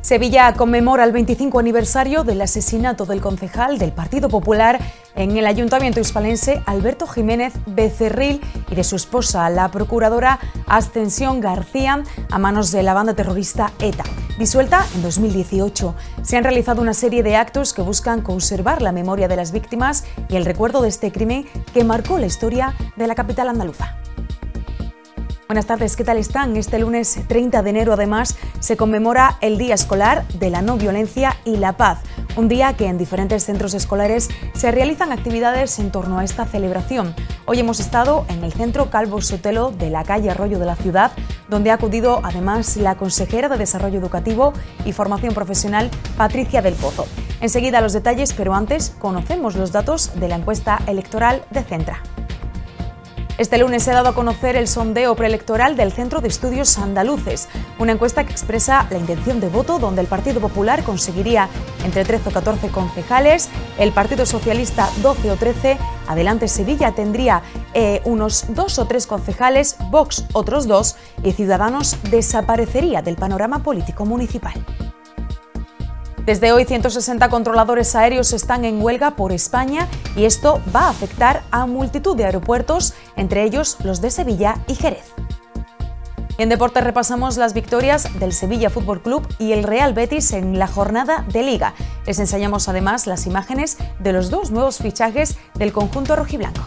Sevilla conmemora el 25 aniversario del asesinato del concejal del Partido Popular en el Ayuntamiento hispalense Alberto Jiménez Becerril y de su esposa, la procuradora Ascensión García, a manos de la banda terrorista ETA, disuelta en 2018. Se han realizado una serie de actos que buscan conservar la memoria de las víctimas y el recuerdo de este crimen que marcó la historia de la capital andaluza. Buenas tardes, ¿qué tal están? Este lunes 30 de enero además se conmemora el Día Escolar de la No Violencia y la Paz, un día que en diferentes centros escolares se realizan actividades en torno a esta celebración. Hoy hemos estado en el centro Calvo Sotelo de la calle Arroyo de la ciudad, donde ha acudido además la consejera de Desarrollo Educativo y Formación Profesional, Patricia del Pozo. Enseguida los detalles, pero antes conocemos los datos de la encuesta electoral de Centra. Este lunes se ha dado a conocer el sondeo preelectoral del Centro de Estudios Andaluces, una encuesta que expresa la intención de voto donde el Partido Popular conseguiría entre 13 o 14 concejales, el Partido Socialista 12 o 13, Adelante Sevilla tendría eh, unos dos o tres concejales, Vox otros dos y Ciudadanos desaparecería del panorama político municipal. Desde hoy, 160 controladores aéreos están en huelga por España y esto va a afectar a multitud de aeropuertos, entre ellos los de Sevilla y Jerez. En deporte repasamos las victorias del Sevilla Fútbol Club y el Real Betis en la jornada de Liga. Les enseñamos además las imágenes de los dos nuevos fichajes del conjunto rojiblanco.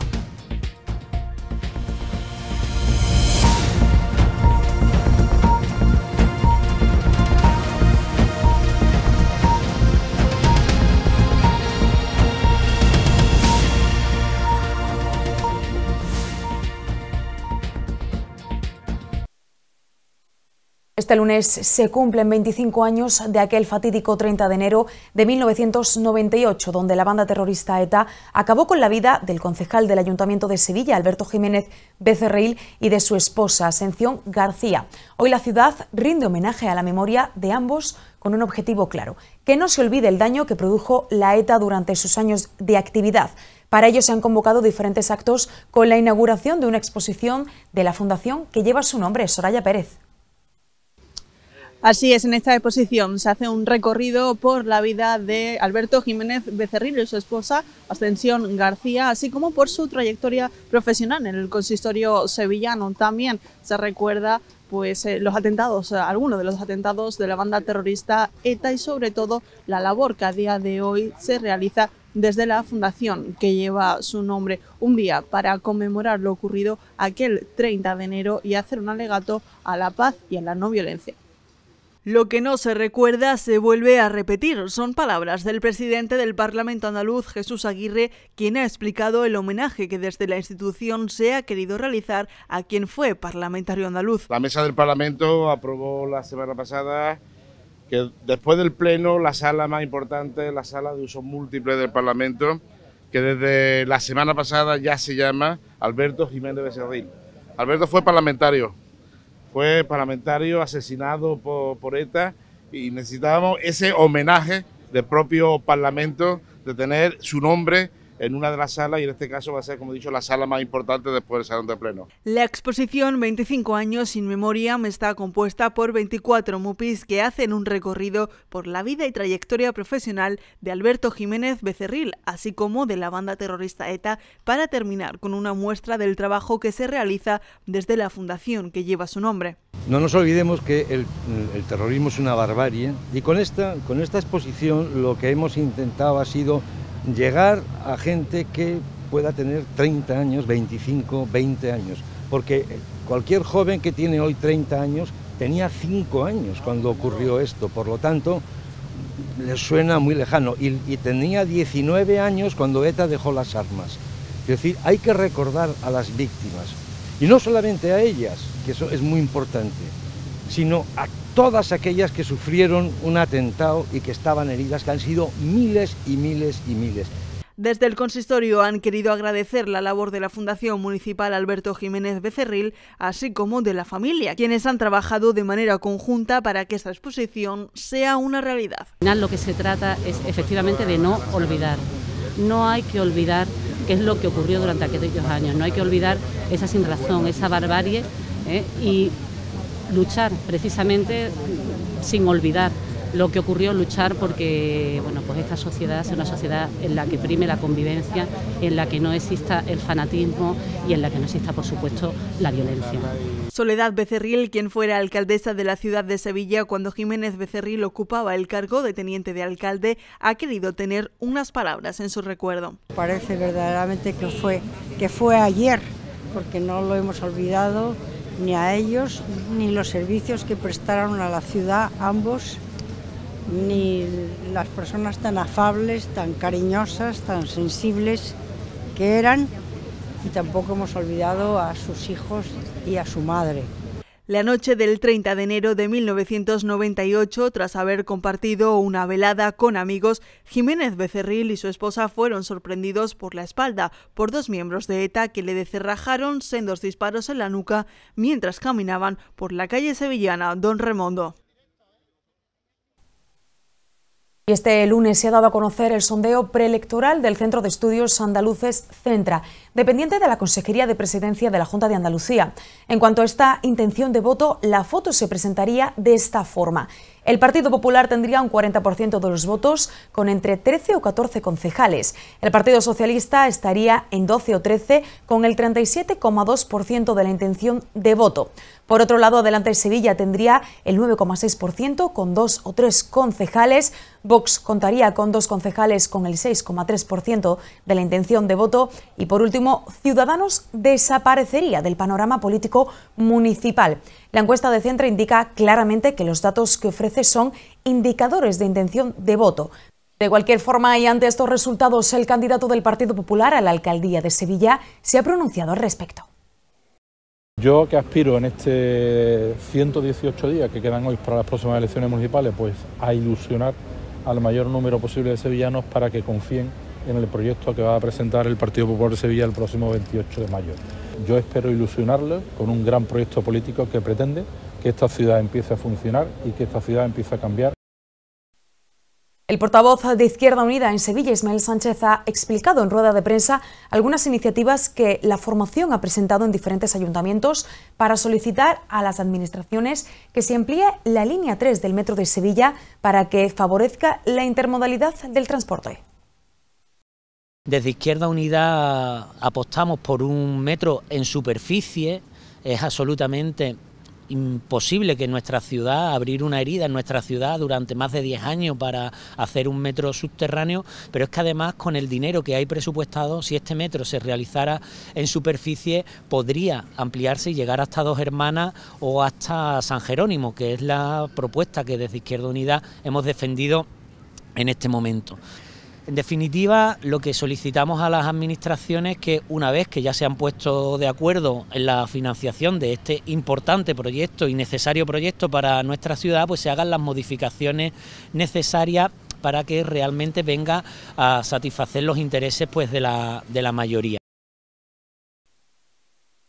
Este lunes se cumplen 25 años de aquel fatídico 30 de enero de 1998, donde la banda terrorista ETA acabó con la vida del concejal del Ayuntamiento de Sevilla, Alberto Jiménez Becerril, y de su esposa, Ascensión García. Hoy la ciudad rinde homenaje a la memoria de ambos con un objetivo claro, que no se olvide el daño que produjo la ETA durante sus años de actividad. Para ello se han convocado diferentes actos con la inauguración de una exposición de la fundación que lleva su nombre, Soraya Pérez. Así es, en esta exposición se hace un recorrido por la vida de Alberto Jiménez Becerril y su esposa Ascensión García, así como por su trayectoria profesional en el consistorio sevillano. También se recuerda pues eh, los atentados, eh, algunos de los atentados de la banda terrorista ETA y sobre todo la labor que a día de hoy se realiza desde la fundación que lleva su nombre un día para conmemorar lo ocurrido aquel 30 de enero y hacer un alegato a la paz y a la no violencia. Lo que no se recuerda se vuelve a repetir. Son palabras del presidente del Parlamento andaluz, Jesús Aguirre, quien ha explicado el homenaje que desde la institución se ha querido realizar a quien fue parlamentario andaluz. La mesa del Parlamento aprobó la semana pasada que después del Pleno, la sala más importante, la sala de uso múltiple del Parlamento, que desde la semana pasada ya se llama Alberto Jiménez Becerril. Alberto fue parlamentario, fue parlamentario asesinado por, por ETA y necesitábamos ese homenaje del propio Parlamento, de tener su nombre en una de las salas y en este caso va a ser, como he dicho, la sala más importante después del Salón de Pleno. La exposición 25 años sin memoria está compuesta por 24 MUPIs que hacen un recorrido por la vida y trayectoria profesional de Alberto Jiménez Becerril, así como de la banda terrorista ETA, para terminar con una muestra del trabajo que se realiza desde la fundación que lleva su nombre. No nos olvidemos que el, el terrorismo es una barbarie y con esta, con esta exposición lo que hemos intentado ha sido llegar a gente que pueda tener 30 años, 25, 20 años, porque cualquier joven que tiene hoy 30 años tenía 5 años cuando ocurrió esto, por lo tanto le suena muy lejano y, tenía 19 años cuando ETA dejó las armas. Es decir, hay que recordar a las víctimas y no solamente a ellas, que eso es muy importante, sino a todas aquellas que sufrieron un atentado y que estaban heridas, que han sido miles y miles y miles. Desde el consistorio han querido agradecer la labor de la Fundación Municipal Alberto Jiménez Becerril, así como de la familia, quienes han trabajado de manera conjunta para que esta exposición sea una realidad. Al final lo que se trata es efectivamente de no olvidar. No hay que olvidar qué es lo que ocurrió durante aquellos años, no hay que olvidar esa sinrazón, esa barbarie ¿eh? luchar precisamente sin olvidar lo que ocurrió, luchar porque bueno, pues esta sociedad es una sociedad en la que prime la convivencia, en la que no exista el fanatismo y en la que no exista, por supuesto, la violencia. Soledad Becerril, quien fuera alcaldesa de la ciudad de Sevilla cuando Jiménez Becerril ocupaba el cargo de teniente de alcalde, ha querido tener unas palabras en su recuerdo. Parece verdaderamente que fue, que fue ayer, porque no lo hemos olvidado ni a ellos, ni los servicios que prestaron a la ciudad ambos, ni las personas tan afables, tan cariñosas, tan sensibles que eran, y tampoco hemos olvidado a sus hijos y a su madre. La noche del 30 de enero de 1998, tras haber compartido una velada con amigos, Jiménez Becerril y su esposa fueron sorprendidos por la espalda por dos miembros de ETA que le decerrajaron sendos disparos en la nuca mientras caminaban por la calle sevillana Don Remondo. Y este lunes se ha dado a conocer el sondeo preelectoral del Centro de Estudios Andaluces Centra, dependiente de la Consejería de Presidencia de la Junta de Andalucía. En cuanto a esta intención de voto, la foto se presentaría de esta forma. El Partido Popular tendría un 40% de los votos con entre 13 o 14 concejales. El Partido Socialista estaría en 12 o 13 con el 37,2% de la intención de voto. Por otro lado, Adelante Sevilla tendría el 9,6% con dos o tres concejales. Vox contaría con dos concejales con el 6,3% de la intención de voto. Y por último, Ciudadanos desaparecería del panorama político municipal. La encuesta de Centro indica claramente que los datos que ofrece son indicadores de intención de voto. De cualquier forma, y ante estos resultados, el candidato del Partido Popular a la alcaldía de Sevilla se ha pronunciado al respecto. Yo que aspiro en este 118 días que quedan hoy para las próximas elecciones municipales, pues a ilusionar al mayor número posible de sevillanos para que confíen en el proyecto que va a presentar el Partido Popular de Sevilla el próximo 28 de mayo yo espero ilusionarlo con un gran proyecto político que pretende que esta ciudad empiece a funcionar y que esta ciudad empiece a cambiar. El portavoz de Izquierda Unida en Sevilla, Ismael Sánchez, ha explicado en rueda de prensa algunas iniciativas que la formación ha presentado en diferentes ayuntamientos para solicitar a las administraciones que se amplíe la línea 3 del Metro de Sevilla para que favorezca la intermodalidad del transporte. Desde Izquierda Unida apostamos por un metro en superficie. Es absolutamente imposible que en nuestra ciudad, abrir una herida en nuestra ciudad durante más de 10 años para hacer un metro subterráneo, pero es que además con el dinero que hay presupuestado, si este metro se realizara en superficie, podría ampliarse y llegar hasta Dos Hermanas o hasta San Jerónimo, que es la propuesta que desde Izquierda Unida hemos defendido en este momento. En definitiva, lo que solicitamos a las administraciones es que una vez que ya se han puesto de acuerdo en la financiación de este importante proyecto y necesario proyecto para nuestra ciudad, pues se hagan las modificaciones necesarias para que realmente venga a satisfacer los intereses pues de la mayoría.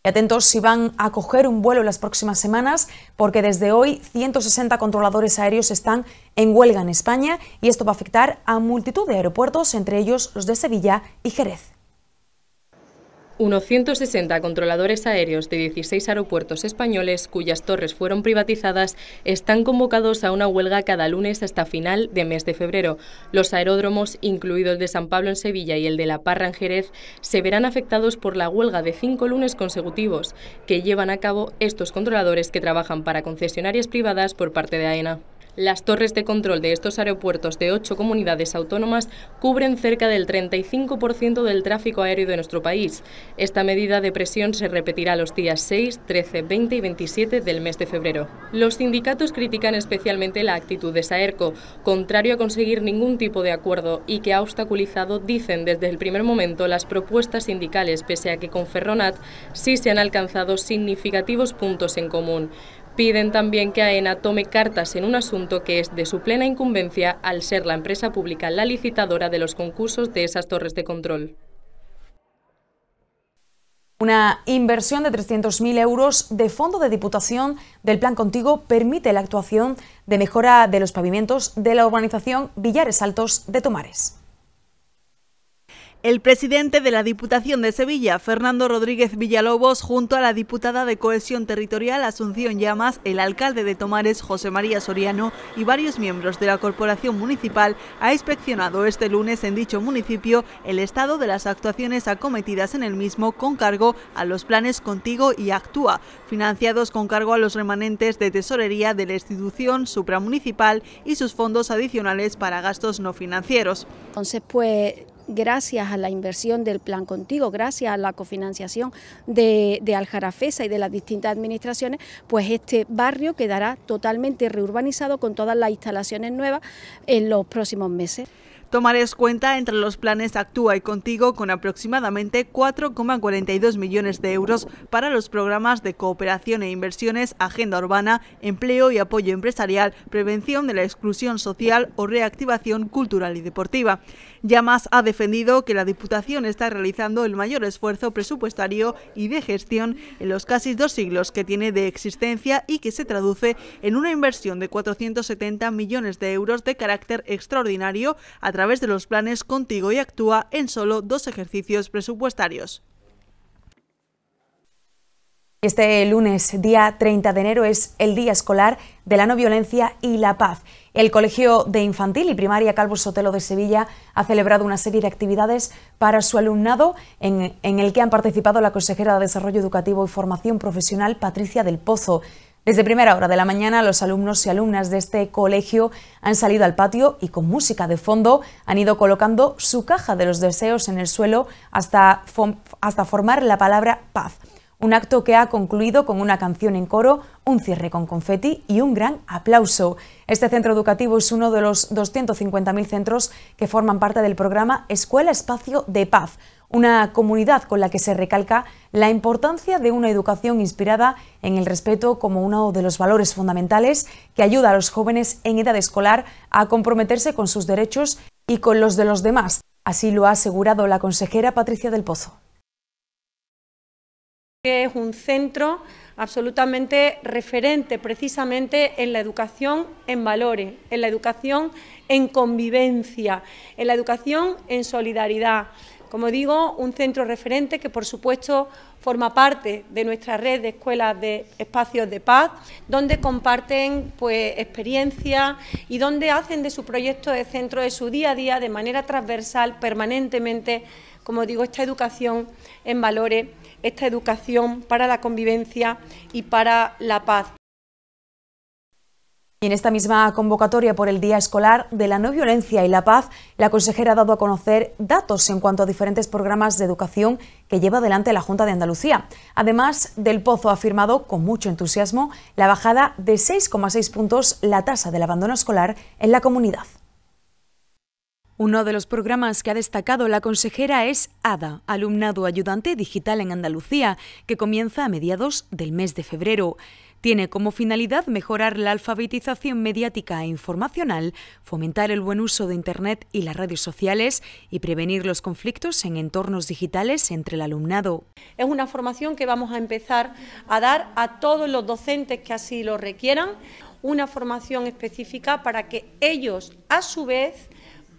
Y atentos si van a coger un vuelo en las próximas semanas, porque desde hoy 160 controladores aéreos están en huelga en España y esto va a afectar a multitud de aeropuertos, entre ellos los de Sevilla y Jerez. Unos 160 controladores aéreos de 16 aeropuertos españoles, cuyas torres fueron privatizadas, están convocados a una huelga cada lunes hasta final de mes de febrero. Los aeródromos, incluido el de San Pablo en Sevilla y el de La Parra en Jerez, se verán afectados por la huelga de cinco lunes consecutivos que llevan a cabo estos controladores que trabajan para concesionarias privadas por parte de AENA. Las torres de control de estos aeropuertos de ocho comunidades autónomas cubren cerca del 35% del tráfico aéreo de nuestro país. Esta medida de presión se repetirá los días 6, 13, 20 y 27 del mes de febrero. Los sindicatos critican especialmente la actitud de Saerco, contrario a conseguir ningún tipo de acuerdo y que ha obstaculizado, dicen desde el primer momento, las propuestas sindicales, pese a que con Ferronat sí se han alcanzado significativos puntos en común. Piden también que AENA tome cartas en un asunto que es de su plena incumbencia al ser la empresa pública la licitadora de los concursos de esas torres de control. Una inversión de 300.000 euros de fondo de diputación del Plan Contigo permite la actuación de mejora de los pavimentos de la urbanización Villares Altos de Tomares. El presidente de la Diputación de Sevilla, Fernando Rodríguez Villalobos, junto a la diputada de Cohesión Territorial Asunción Llamas, el alcalde de Tomares José María Soriano y varios miembros de la Corporación Municipal, ha inspeccionado este lunes en dicho municipio el estado de las actuaciones acometidas en el mismo con cargo a los planes Contigo y Actúa, financiados con cargo a los remanentes de tesorería de la institución supramunicipal y sus fondos adicionales para gastos no financieros. Entonces, pues gracias a la inversión del Plan Contigo, gracias a la cofinanciación de, Aljarafesa y de las distintas administraciones, pues este barrio quedará totalmente reurbanizado con todas las instalaciones nuevas en los próximos meses. Tomares cuenta entre los planes Actúa y Contigo con aproximadamente 4,42 millones de euros para los programas de cooperación e inversiones, agenda urbana, empleo y apoyo empresarial, prevención de la exclusión social o reactivación cultural y deportiva. Llamas ha defendido que la Diputación está realizando el mayor esfuerzo presupuestario y de gestión en los casi dos siglos que tiene de existencia y que se traduce en una inversión de 470 millones de euros de carácter extraordinario a través de los planes Contigo y Actúa en solo dos ejercicios presupuestarios. Este lunes, día 30 de enero, es el Día Escolar de la No Violencia y la Paz. El Colegio de Infantil y Primaria Calvo Sotelo de Sevilla ha celebrado una serie de actividades para su alumnado en, en el que han participado la consejera de Desarrollo Educativo y Formación Profesional, Patricia del Pozo. Desde primera hora de la mañana, los alumnos y alumnas de este colegio han salido al patio y con música de fondo han ido colocando su caja de los deseos en el suelo hasta formar la palabra paz un acto que ha concluido con una canción en coro, un cierre con confeti y un gran aplauso. Este centro educativo es uno de los 250.000 centros que forman parte del programa Escuela Espacio de Paz, una comunidad con la que se recalca la importancia de una educación inspirada en el respeto como uno de los valores fundamentales que ayuda a los jóvenes en edad escolar a comprometerse con sus derechos y con los de los demás. Así lo ha asegurado la consejera Patricia del Pozo que es un centro absolutamente referente precisamente en la educación en valores, en la educación en convivencia, en la educación en solidaridad. Como digo, un centro referente que, por supuesto, forma parte de nuestra red de escuelas de espacios de paz, donde comparten pues, experiencias y donde hacen de su proyecto de centro, de su día a día, de manera transversal, permanentemente, como digo, esta educación en valores esta educación para la convivencia y para la paz. en esta misma convocatoria por el Día Escolar de la No Violencia y la Paz, la consejera ha dado a conocer datos en cuanto a diferentes programas de educación que lleva adelante la Junta de Andalucía. Además, Del Pozo ha afirmado con mucho entusiasmo la bajada de 6,6 puntos la tasa del abandono escolar en la comunidad. Uno de los programas que ha destacado la consejera es ADA, Alumnado Ayudante Digital en Andalucía, que comienza a mediados del mes de febrero. Tiene como finalidad mejorar la alfabetización mediática e informacional, fomentar el buen uso de Internet y las redes sociales y prevenir los conflictos en entornos digitales entre el alumnado. Es una formación que vamos a empezar a dar a todos los docentes que así lo requieran, una formación específica para que ellos, a su vez,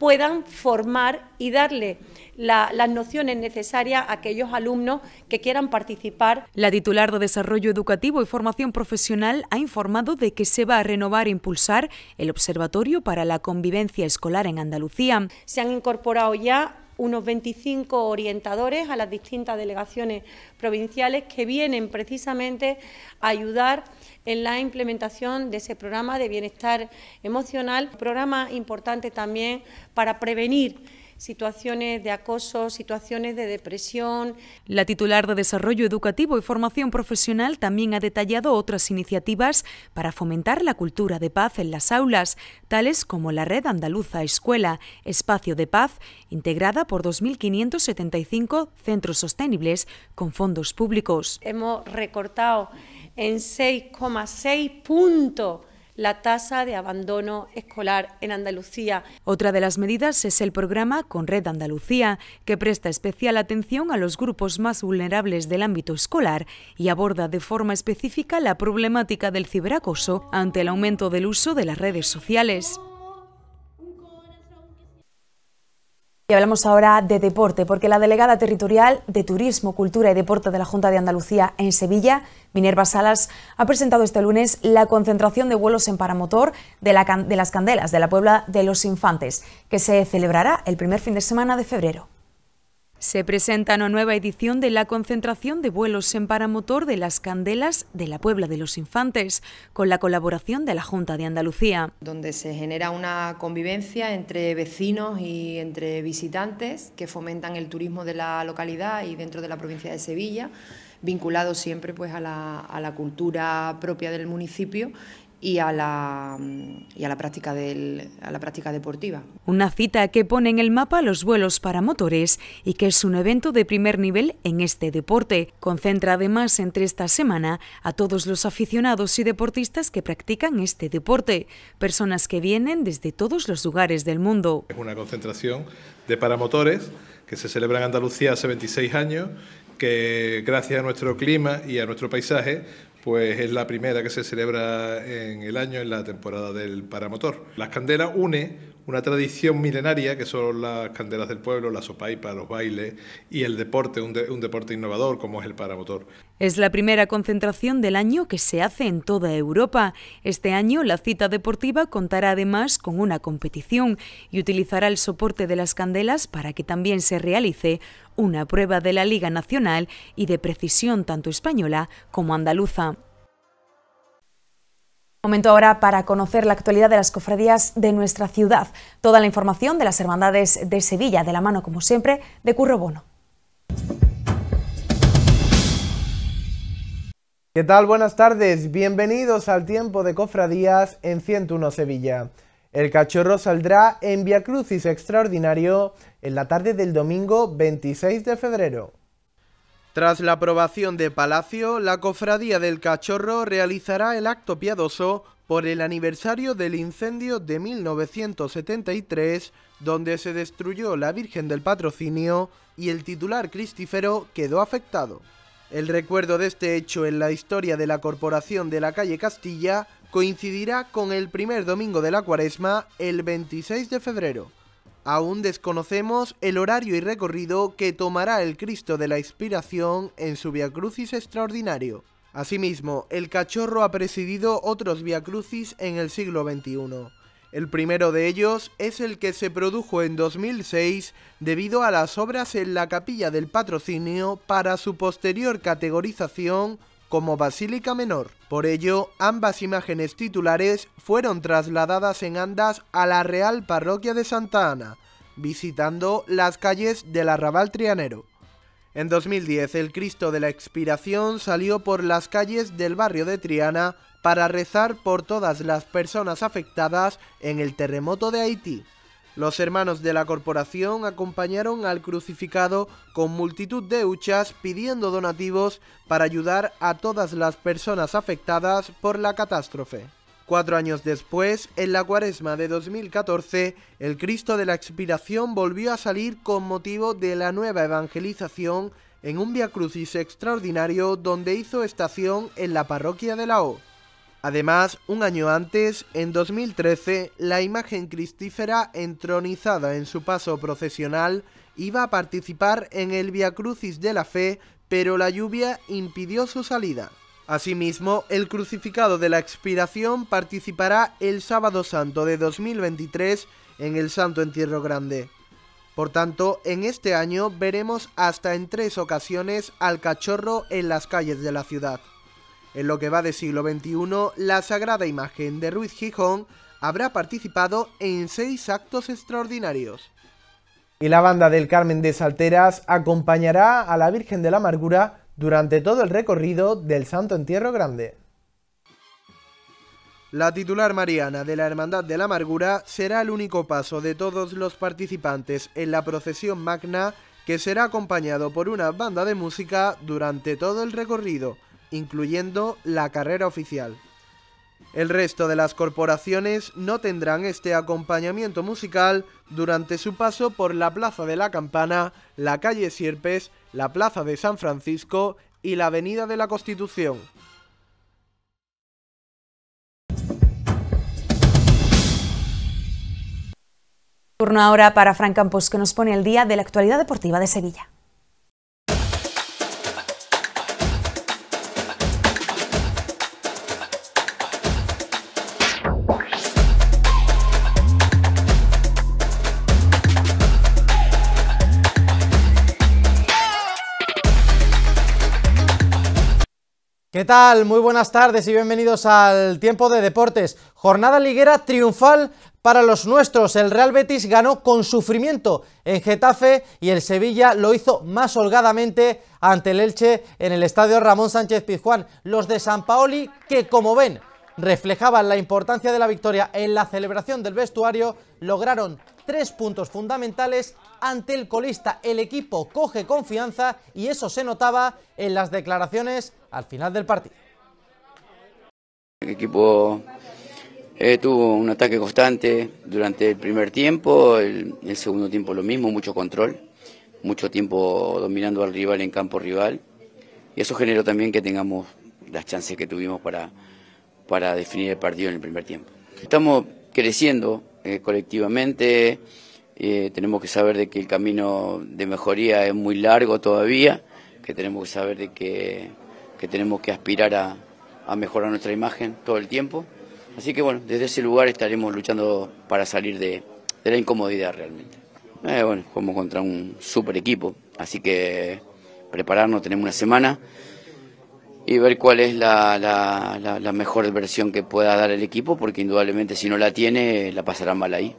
puedan formar y darle las nociones necesarias a aquellos alumnos que quieran participar. La titular de Desarrollo Educativo y Formación Profesional ha informado de que se va a renovar e impulsar el Observatorio para la Convivencia Escolar en Andalucía. Se han incorporado ya unos 25 orientadores a las distintas delegaciones provinciales que vienen precisamente a ayudar en la implementación de ese programa de bienestar emocional, programa importante también para prevenir situaciones de acoso, situaciones de depresión. La titular de Desarrollo Educativo y Formación Profesional también ha detallado otras iniciativas para fomentar la cultura de paz en las aulas, tales como la Red Andaluza Escuela, Espacio de Paz, integrada por 2.575 centros sostenibles con fondos públicos. Hemos recortado en 6,6 puntos la tasa de abandono escolar en Andalucía. Otra de las medidas es el programa Con Red Andalucía, que presta especial atención a los grupos más vulnerables del ámbito escolar y aborda de forma específica la problemática del ciberacoso ante el aumento del uso de las redes sociales. Y hablamos ahora de deporte, porque la delegada territorial de Turismo, Cultura y Deporte de la Junta de Andalucía en Sevilla Minerva Salas ha presentado este lunes la concentración de vuelos en paramotor de, de las Candelas de la Puebla de los Infantes, que se celebrará el primer fin de semana de febrero. Se presenta una nueva edición de la concentración de vuelos en paramotor de las Candelas de la Puebla de los Infantes, con la colaboración de la Junta de Andalucía. Donde se genera una convivencia entre vecinos y entre visitantes que fomentan el turismo de la localidad y dentro de la provincia de Sevilla vinculado siempre pues, a la cultura propia del municipio y a la, mm, la, práctica, del, la práctica deportiva. Una cita que pone en el mapa los vuelos para motores y que es un evento de primer nivel en este deporte. Concentra además entre esta semana a todos los aficionados y deportistas que practican este deporte, personas que vienen desde todos los lugares del mundo. Es una concentración de paramotores que se celebra en Andalucía hace 26 años que gracias a nuestro clima y a nuestro paisaje pues es la primera que se celebra en el año en la temporada del paramotor. Las Candelas une una tradición milenaria que son las candelas del pueblo, la sopaipa, los bailes y el deporte, un, deporte innovador como es el paramotor. Es la primera concentración del año que se hace en toda Europa. Este año la cita deportiva contará además con una competición y utilizará el soporte de las candelas para que también se realice una prueba de la Liga Nacional y de precisión tanto española como andaluza. Momento ahora para conocer la actualidad de las cofradías de nuestra ciudad. Toda la información de las hermandades de Sevilla, de la mano, como siempre, de Curro Bono. ¿Qué tal? Buenas tardes. Bienvenidos al tiempo de cofradías en 101 Sevilla. El cachorro saldrá en Via Crucis Extraordinario en la tarde del domingo 26 de febrero. Tras la aprobación de Palacio, la Cofradía del Cachorro realizará el acto piadoso por el aniversario del incendio de 1973, donde se destruyó la Virgen del Patrocinio y el titular Cristífero quedó afectado. El recuerdo de este hecho en la historia de la Corporación de la Calle Castilla coincidirá con el primer domingo de la Cuaresma, el 26 de febrero. Aún desconocemos el horario y recorrido que tomará el Cristo de la Inspiración en su Crucis extraordinario. Asimismo, el cachorro ha presidido otros Crucis en el siglo XXI. El primero de ellos es el que se produjo en 2006 debido a las obras en la capilla del patrocinio para su posterior categorización como Basílica Menor. Por ello, ambas imágenes titulares fueron trasladadas en andas a la Real Parroquia de Santa Ana, visitando las calles del Arrabal Trianero. En 2010, el Cristo de la Expiración salió por las calles del barrio de Triana para rezar por todas las personas afectadas en el terremoto de Haití. Los hermanos de la corporación acompañaron al crucificado con multitud de huchas pidiendo donativos para ayudar a todas las personas afectadas por la catástrofe. Cuatro años después, en la cuaresma de 2014, el Cristo de la Expiración volvió a salir con motivo de la nueva evangelización en un Via Crucis extraordinario donde hizo estación en la parroquia de la O. Además, un año antes, en 2013, la imagen cristífera entronizada en su paso procesional iba a participar en el Via Crucis de la Fe, pero la lluvia impidió su salida. Asimismo, el crucificado de la expiración participará el sábado santo de 2023 en el Santo Entierro Grande. Por tanto, en este año veremos hasta en tres ocasiones al cachorro en las calles de la ciudad. En lo que va de siglo XXI, la sagrada imagen de Ruiz Gijón habrá participado en seis actos extraordinarios. Y la banda del Carmen de Salteras acompañará a la Virgen de la Amargura durante todo el recorrido del Santo Entierro Grande. La titular mariana de la Hermandad de la Amargura será el único paso de todos los participantes en la procesión magna que será acompañado por una banda de música durante todo el recorrido incluyendo la carrera oficial. El resto de las corporaciones no tendrán este acompañamiento musical durante su paso por la Plaza de la Campana, la calle Sierpes, la Plaza de San Francisco y la Avenida de la Constitución. Turno ahora para Frank Campos que nos pone el día de la actualidad deportiva de Sevilla. ¿Qué tal? Muy buenas tardes y bienvenidos al Tiempo de Deportes. Jornada liguera triunfal para los nuestros. El Real Betis ganó con sufrimiento en Getafe y el Sevilla lo hizo más holgadamente ante el Elche en el estadio Ramón Sánchez Pizjuán. Los de San Paoli, que como ven, reflejaban la importancia de la victoria en la celebración del vestuario, lograron tres puntos fundamentales ante el colista. El equipo coge confianza y eso se notaba en las declaraciones al final del partido. El equipo eh, tuvo un ataque constante durante el primer tiempo, el, segundo tiempo lo mismo, mucho control, mucho tiempo dominando al rival en campo rival. Y eso generó también que tengamos las chances que tuvimos para, para definir el partido en el primer tiempo. Estamos creciendo eh, colectivamente, eh, tenemos que saber de que el camino de mejoría es muy largo todavía, que tenemos que saber de que, tenemos que aspirar a, mejorar nuestra imagen todo el tiempo. Así que bueno, desde ese lugar estaremos luchando para salir de, la incomodidad realmente. Eh, bueno, como contra un super equipo, así que prepararnos, tenemos una semana y ver cuál es la, la, la mejor versión que pueda dar el equipo, porque indudablemente si no la tiene, la pasará mal ahí.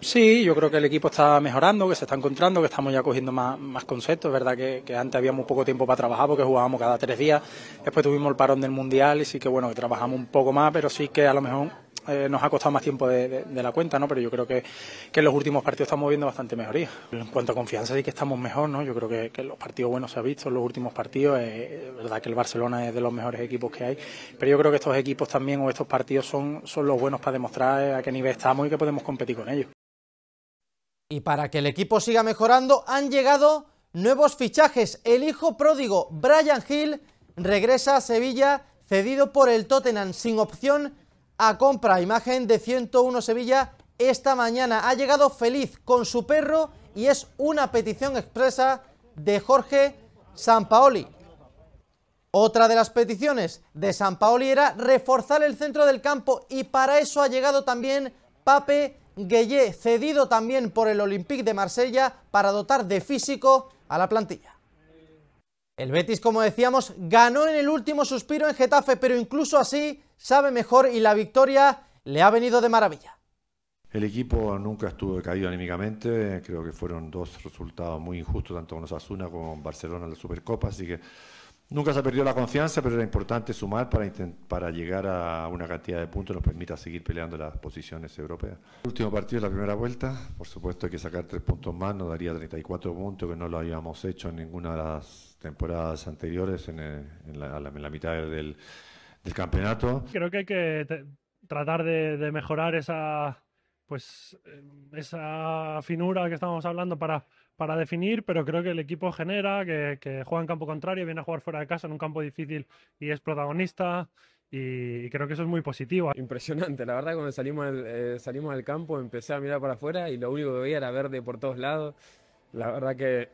Sí, yo creo que el equipo está mejorando, que se está encontrando, que estamos ya cogiendo más, más conceptos. Es verdad que, antes habíamos poco tiempo para trabajar porque jugábamos cada tres días. Después tuvimos el parón del Mundial y sí que bueno, que trabajamos un poco más, pero sí que a lo mejor eh, nos ha costado más tiempo de, la cuenta, ¿no? Pero yo creo que, que, en los últimos partidos estamos viendo bastante mejoría. En cuanto a confianza sí que estamos mejor, ¿no? Yo creo que, que los partidos buenos se han visto en los últimos partidos. es verdad que el Barcelona es de los mejores equipos que hay, pero yo creo que estos equipos también o estos partidos son, son los buenos para demostrar a qué nivel estamos y que podemos competir con ellos. Y para que el equipo siga mejorando han llegado nuevos fichajes. El hijo pródigo Brian Hill regresa a Sevilla cedido por el Tottenham sin opción a compra. Imagen de 101 Sevilla esta mañana. Ha llegado feliz con su perro y es una petición expresa de Jorge Sampaoli. Otra de las peticiones de Sampaoli era reforzar el centro del campo y para eso ha llegado también Pape Gueye, cedido también por el Olympique de Marsella para dotar de físico a la plantilla. El Betis, como decíamos, ganó en el último suspiro en Getafe, pero incluso así sabe mejor y la victoria le ha venido de maravilla. El equipo nunca estuvo decaído anímicamente, creo que fueron dos resultados muy injustos, tanto con Osasuna como con Barcelona en la Supercopa, así que Nunca se perdió la confianza, pero era importante sumar para, para llegar a una cantidad de puntos que nos permita seguir peleando las posiciones europeas. El último partido de la primera vuelta, por supuesto hay que sacar tres puntos más, nos daría 34 puntos, que no lo habíamos hecho en ninguna de las temporadas anteriores, en, la, mitad del, campeonato. Creo que hay que tratar de, mejorar esa, pues, em, esa finura que estábamos hablando para para definir, pero creo que el equipo genera, que, juega en campo contrario, viene a jugar fuera de casa en un campo difícil y es protagonista. Y creo que eso es muy positivo. Impresionante, la verdad cuando salimos al, eh, salimos al campo empecé a mirar para afuera y lo único que veía era verde por todos lados. La verdad que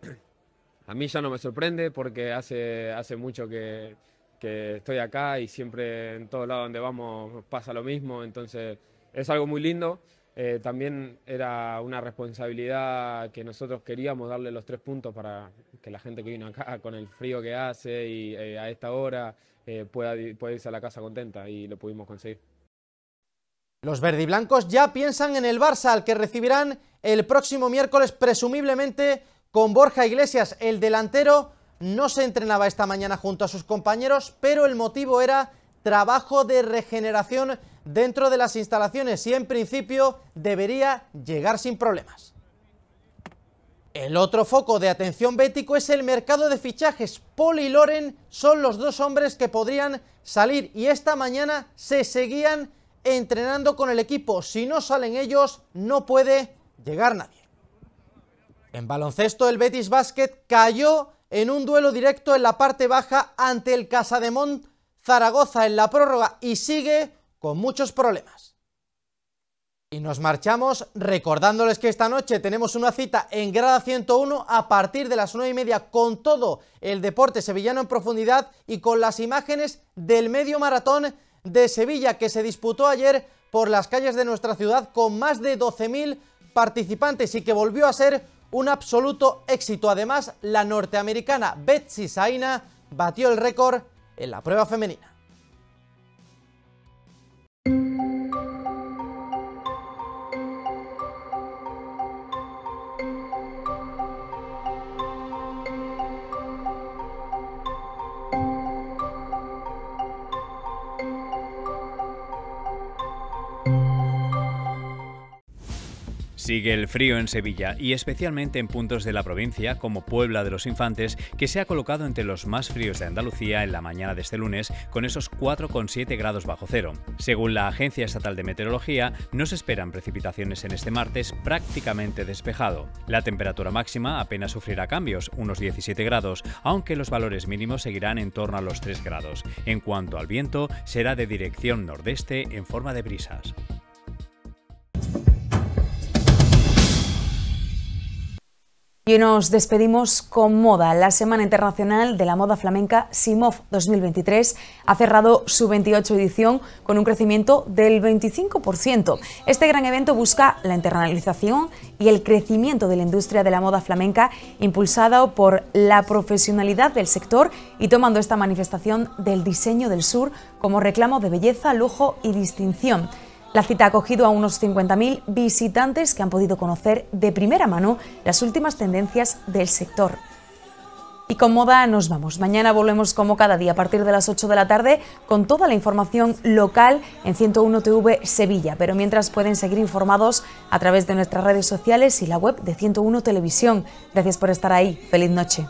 a mí ya no me sorprende porque hace, hace mucho que, que estoy acá y siempre en todos lados donde vamos pasa lo mismo, entonces es algo muy lindo. Eh, también era una responsabilidad que nosotros queríamos darle los tres puntos para que la gente que vino acá con el frío que hace y eh, a esta hora eh, pueda, pueda, irse a la casa contenta y lo pudimos conseguir. Los verdiblancos ya piensan en el Barça, al que recibirán el próximo miércoles presumiblemente con Borja Iglesias. El delantero no se entrenaba esta mañana junto a sus compañeros, pero el motivo era trabajo de regeneración dentro de las instalaciones y en principio debería llegar sin problemas. El otro foco de atención bético es el mercado de fichajes. Paul y Loren son los dos hombres que podrían salir y esta mañana se seguían entrenando con el equipo. Si no salen ellos, no puede llegar nadie. En baloncesto, el Betis Basket cayó en un duelo directo en la parte baja ante el Casademont Zaragoza en la prórroga y sigue con muchos problemas. Y nos marchamos recordándoles que esta noche tenemos una cita en Grada 101 a partir de las 9 y media con todo el deporte sevillano en profundidad y con las imágenes del medio maratón de Sevilla que se disputó ayer por las calles de nuestra ciudad con más de 12.000 participantes y que volvió a ser un absoluto éxito. Además, la norteamericana Betsy Saina batió el récord en la prueba femenina. Sigue el frío en Sevilla y especialmente en puntos de la provincia como Puebla de los Infantes, que se ha colocado entre los más fríos de Andalucía en la mañana de este lunes con esos 4,7 grados bajo cero. Según la Agencia Estatal de Meteorología, no se esperan precipitaciones en este martes prácticamente despejado. La temperatura máxima apenas sufrirá cambios, unos 17 grados, aunque los valores mínimos seguirán en torno a los 3 grados. En cuanto al viento, será de dirección nordeste en forma de brisas. Y nos despedimos con moda. La Semana Internacional de la Moda Flamenca SIMOF 2023 ha cerrado su 28 edición con un crecimiento del 25%. Este gran evento busca la internalización y el crecimiento de la industria de la moda flamenca impulsado por la profesionalidad del sector y tomando esta manifestación del diseño del sur como reclamo de belleza, lujo y distinción. La cita ha acogido a unos 50.000 visitantes que han podido conocer de primera mano las últimas tendencias del sector. Y con moda nos vamos. Mañana volvemos como cada día a partir de las 8 de la tarde con toda la información local en 101 TV Sevilla. Pero mientras pueden seguir informados a través de nuestras redes sociales y la web de 101 Televisión. Gracias por estar ahí. Feliz noche.